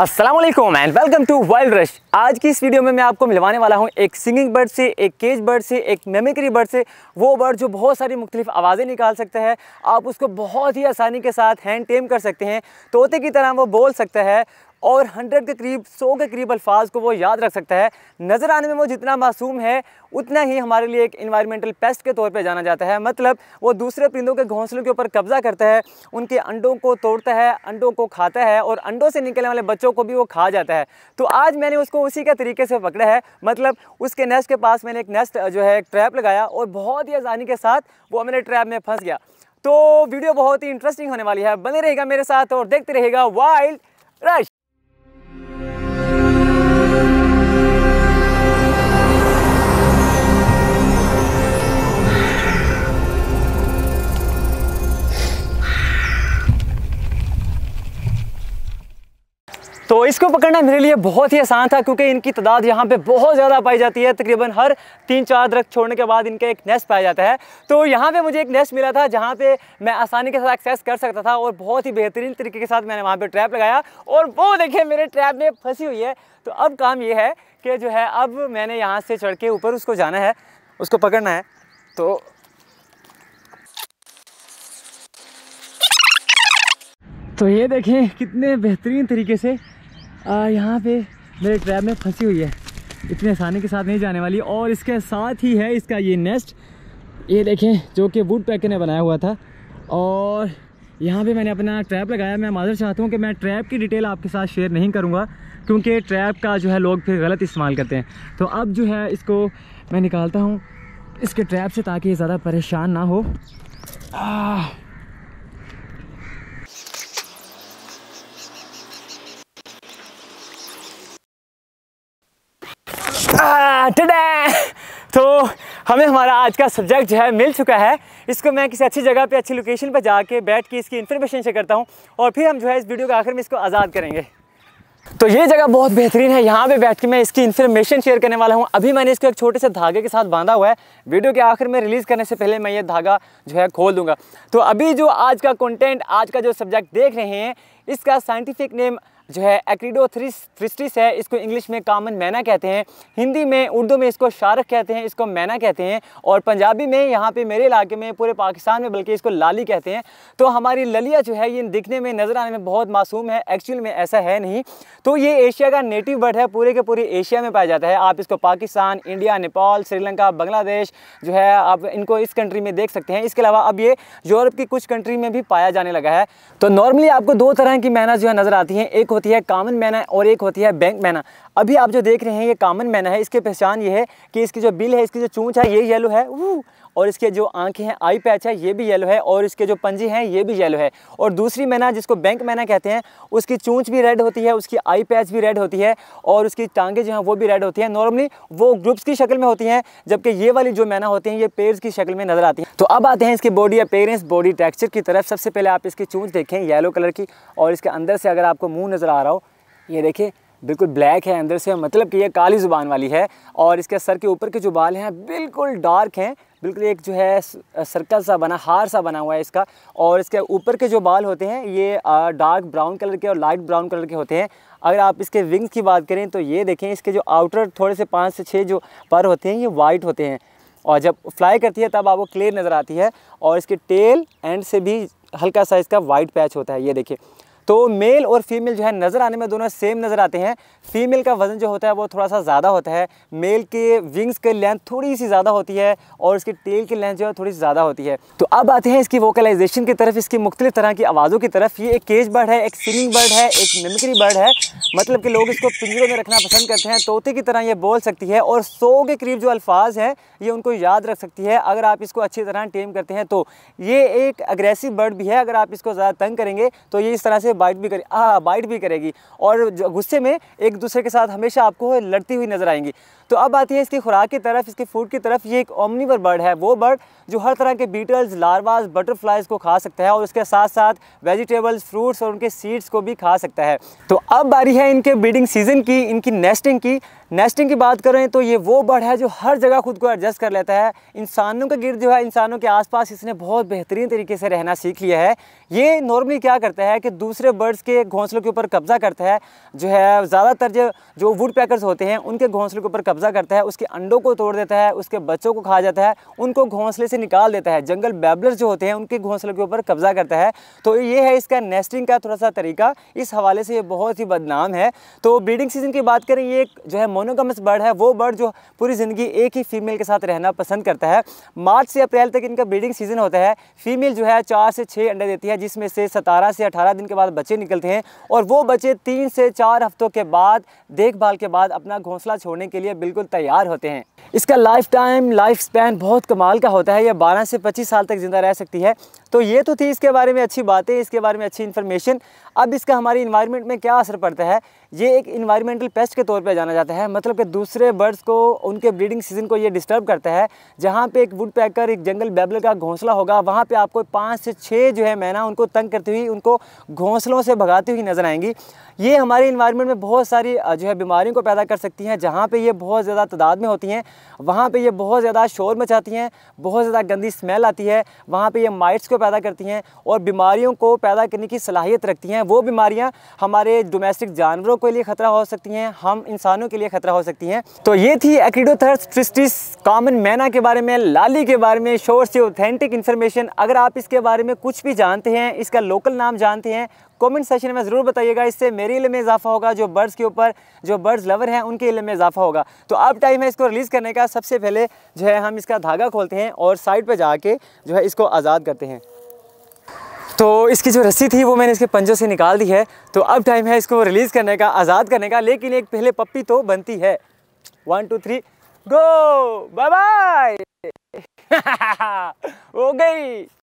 Aslam and welcome to wild rush आज की इस वीडियो में मैं आपको मिलवाने वाला हूँ एक सिंगिंग बर्ड से एक केज बर्ड से एक मेमिक्री बर्ड से वो बर्ड जो बहुत सारी मुख्तलिफ आवाज़ें निकाल सकता है आप उसको बहुत ही आसानी के साथ हैंड टेम कर सकते हैं तोते की तरह वो बोल सकता है और हंड्रेड के करीब सौ के करीब अल्फाज को वो याद रख सकता है नज़र आने में वो जितना मासूम है उतना ही हमारे लिए एक इन्वायरमेंटल पेस्ट के तौर पर जाना जाता है मतलब वो दूसरे परिंदों के घोंसलों के ऊपर कब्जा करता है उनके अंडों को तोड़ता है अंडों को खाता है और अंडों से निकलने वाले बच्चों को भी वो खा जाता है तो आज मैंने उसको उसी के तरीके से पकड़ा है मतलब उसके नेस्ट के पास मैंने एक नेस्ट जो है एक ट्रैप लगाया और बहुत ही आसानी के साथ वो मेरे ट्रैप में फंस गया तो वीडियो बहुत ही इंटरेस्टिंग होने वाली है बने रहेगा मेरे साथ और देखते रहेगा वाइल्ड रश इसको पकड़ना मेरे लिए बहुत ही आसान था क्योंकि इनकी तादाद यहाँ पे बहुत ज़्यादा पाई जाती है तकरीबन हर तीन चार दरख्त छोड़ने के बाद इनका एक नेस्ट पाया जाता है तो यहाँ पे मुझे एक नेस्ट मिला था जहाँ पे मैं आसानी के साथ एक्सेस कर सकता था और बहुत ही बेहतरीन तरीके के साथ मैंने वहाँ पर ट्रैप लगाया और वो देखिए मेरे ट्रैप में फंसी हुई है तो अब काम ये है कि जो है अब मैंने यहाँ से चढ़ के ऊपर उसको जाना है उसको पकड़ना है तो तो ये देखें कितने बेहतरीन तरीके से यहाँ पे मेरे ट्रैप में फंसी हुई है इतनी आसानी के साथ नहीं जाने वाली और इसके साथ ही है इसका ये नेस्ट ये देखें जो कि वुड पैकर ने बनाया हुआ था और यहाँ पे मैंने अपना ट्रैप लगाया मैं माजर चाहता हूँ कि मैं ट्रैप की डिटेल आपके साथ शेयर नहीं करूँगा क्योंकि ट्रैप का जो है लोग फिर गलत इस्तेमाल करते हैं तो अब जो है इसको मैं निकालता हूँ इसके ट्रैप से ताकि ज़्यादा परेशान ना हो आ, तो हमें हमारा आज का सब्जेक्ट जो है मिल चुका है इसको मैं किसी अच्छी जगह पे अच्छी लोकेशन पे जाके बैठ के इसकी इन्फॉर्मेशन शेयर करता हूँ और फिर हम जो है इस वीडियो के आखिर में इसको आज़ाद करेंगे तो ये जगह बहुत बेहतरीन है यहाँ पे बैठ के मैं इसकी इन्फॉर्मेशन शेयर करने वाला हूँ अभी मैंने इसको एक छोटे से धागे के साथ बांधा हुआ है वीडियो के आखिर में रिलीज़ करने से पहले मैं ये धागा जो है खोल दूँगा तो अभी जो आज का कंटेंट आज का जो सब्जेक्ट देख रहे हैं इसका साइंटिफिक नेम जो है एक्रीडो थ्रिस्टिस है इसको इंग्लिश में कामन मैना कहते हैं हिंदी में उर्दू में इसको शारक कहते हैं इसको मैना कहते हैं और पंजाबी में यहाँ पे मेरे इलाके में पूरे पाकिस्तान में बल्कि इसको लाली कहते हैं तो हमारी ललिया जो है ये दिखने में नज़र आने में बहुत मासूम है एक्चुअल में ऐसा है नहीं तो ये एशिया का नेटिव बर्ड है पूरे के पूरे एशिया में पाया जाता है आप इसको पाकिस्तान इंडिया नेपाल श्रीलंका बांग्लादेश जो है आप इनको इस कंट्री में देख सकते हैं इसके अलावा अब ये यूरोप की कुछ कंट्री में भी पाया जाने लगा है तो नॉर्मली आपको दो तरह की मैना जो है नज़र आती हैं एक होती है कामन मैना और एक होती है बैंक मैना अभी आप जो देख रहे हैं ये कामन मैना है इसकी पहचान ये है कि इसकी जो बिल है इसकी जो चूँच है ये येलो है और इसके जो आंखें हैं आई पैच है ये भी येलो है और इसके जो पंजे हैं ये भी येलो है और दूसरी मैना जिसको बैंक मैना कहते हैं उसकी चूँच भी रेड होती है उसकी आई पैच भी रेड होती है और उसकी टांगे जो हैं वो भी रेड होती हैं नॉर्मली वो ग्रुप्स की शक्ल में होती हैं जबकि ये वाली जो मैना होती हैं ये पेयर्स की शक्ल में नज़र आती हैं तो अब आते हैं इसकी बॉडी अपेयरेंस बॉडी टेक्स्चर की तरफ सबसे पहले आप इसकी चूँच देखें येलो कलर की और इसके अंदर से अगर आपको मुँह नज़र नज़र आ रहा हो ये देखिए बिल्कुल ब्लैक है अंदर से मतलब कि ये काली ज़ुबान वाली है और इसके सर के ऊपर के जो बाल हैं बिल्कुल डार्क हैं बिल्कुल एक जो है सर्कल सा बना हार सा बना हुआ है इसका और इसके ऊपर के जो बाल होते हैं ये डार्क ब्राउन कलर के और लाइट ब्राउन कलर के होते हैं अगर आप इसके विंग्स की बात करें तो ये देखें इसके जो आउटर थोड़े से पाँच से छः जो पर होते हैं ये वाइट होते हैं और जब फ्लाई करती है तब आपको क्लियर नज़र आती है और इसके टेल एंड से भी हल्का सा इसका वाइट पैच होता है ये देखिए तो मेल और फीमेल जो है नज़र आने में दोनों सेम नज़र आते हैं फीमेल का वज़न जो होता है वो थोड़ा सा ज़्यादा होता है मेल के विंग्स की लेंथ थोड़ी सी ज़्यादा होती है और इसकी टेल की लेंथ जो है थोड़ी सी ज़्यादा होती है तो अब आते हैं इसकी वोकलाइजेशन की तरफ इसकी मुख्तलि तरह की आवाज़ों की तरफ ये एक केज बर्ड है एक सिंगिंग बर्ड है एक मिमिक्री बर्ड है मतलब कि लोग इसको पिंजरों में रखना पसंद करते हैं तोते की तरह ये बोल सकती है और सौ के करीब जो अल्फाज हैं ये उनको याद रख सकती है अगर आप इसको अच्छी तरह टेम करते हैं तो ये एक अग्रेसिव बर्ड भी है अगर आप इसको ज़्यादा तंग करेंगे तो ये इस तरह से बाइट भी करे हाँ बाइट भी करेगी और गुस्से में एक दूसरे के साथ हमेशा आपको लड़ती हुई नज़र आएंगी तो अब आती है इसकी खुराक की तरफ इसके फूड की तरफ ये एक ओमनीवर बर्ड है वो बर्ड जो हर तरह के बीटल्स लार्वाज बटरफ्लाइज को खा सकता है और उसके साथ साथ वेजिटेबल्स फ्रूट्स और उनके सीड्स को भी खा सकता है तो अब बारी है इनके ब्रीडिंग सीजन की इनकी नेस्टिंग की नेस्टिंग की बात करें तो ये वो बर्ड है जो हर जगह खुद को एडजस्ट कर लेता है इंसानों के गिर जो है इंसानों के आसपास इसने बहुत बेहतरीन तरीके से रहना सीख लिया है ये नॉर्मली क्या करता है कि दूसरे बर्ड्स के घोंसलों के ऊपर कब्जा करता है जो है ज़्यादातर जो जो वुड पैकर्स होते हैं उनके घोंसलों के ऊपर कब्जा करता है उसके अंडों को तोड़ देता है उसके बच्चों को खा जाता है उनको घोंसले से निकाल देता है जंगल बैबलर जो होते हैं उनके घोंसलों के ऊपर कब्जा करता है तो ये है इसका नेस्टिंग का थोड़ा सा तरीका इस हवाले से ये बहुत ही बदनाम है तो ब्रीडिंग सीजन की बात करें ये जो है मोनोगमस बर्ड है वो बर्ड जो पूरी ज़िंदगी एक ही फीमेल के साथ रहना पसंद करता है मार्च से अप्रैल तक इनका ब्रीडिंग सीजन होता है फीमेल जो है चार से छः अंडे देती है जिसमें से सतारह से अठारह दिन के बाद बच्चे निकलते हैं और वो बच्चे तीन से चार हफ्तों के बाद देखभाल के बाद अपना घोंसला छोड़ने के लिए बिल्कुल तैयार होते हैं इसका लाइफ टाइम लाइफ स्पैन बहुत कमाल का होता है यह बारह से पच्चीस साल तक ज़िंदा रह सकती है तो ये तो थी इसके बारे में अच्छी बातें इसके बारे में अच्छी इन्फॉर्मेशन अब इसका हमारी इन्वायरमेंट में क्या असर पड़ता है ये एक इन्वायरमेंटल पेस्ट के तौर पे जाना जाता है मतलब कि दूसरे बर्ड्स को उनके ब्रीडिंग सीजन को ये डिस्टर्ब करता है जहाँ पे एक वुड पैकर एक जंगल बैबल का घोंसला होगा वहाँ पे आपको पाँच से छः जो है मैना उनको तंग करती हुई उनको घोंसलों से भगाती हुई नज़र आएंगी ये हमारे इन्वायरमेंट में बहुत सारी जो है बीमारियों को पैदा कर सकती हैं जहाँ पर ये बहुत ज़्यादा तादाद में होती हैं वहाँ पर ये बहुत ज़्यादा शोर मचाती हैं बहुत ज़्यादा गंदी स्मेल आती है वहाँ पर ये माइट्स को पैदा करती हैं और बीमारियों को पैदा करने की सलाहियत रखती हैं वो बीमारियाँ हमारे डोमेस्टिक जानवरों के लिए खतरा हो सकती हैं हम इंसानों के लिए खतरा हो सकती हैं तो ये थी एक्रीडोथर्स ट्रिस्टिस कॉमन मैना के बारे में लाली के बारे में शोर से ऑथेंटिक इन्फॉर्मेशन अगर आप इसके बारे में कुछ भी जानते हैं इसका लोकल नाम जानते हैं कमेंट सेशन में ज़रूर बताइएगा इससे मेरे इलम में इजाफा होगा जो बर्ड्स के ऊपर जो बर्ड्स लवर हैं उनके इलम में इजाफा होगा तो अब टाइम है इसको रिलीज़ करने का सबसे पहले जो है हम इसका धागा खोलते हैं और साइड पर जाके जो है इसको आज़ाद करते हैं तो इसकी जो रस्सी थी वो मैंने इसके पंजों से निकाल दी है तो अब टाइम है इसको रिलीज़ करने का आज़ाद करने का लेकिन एक पहले पप्पी तो बनती है one two three go bye bye हो गई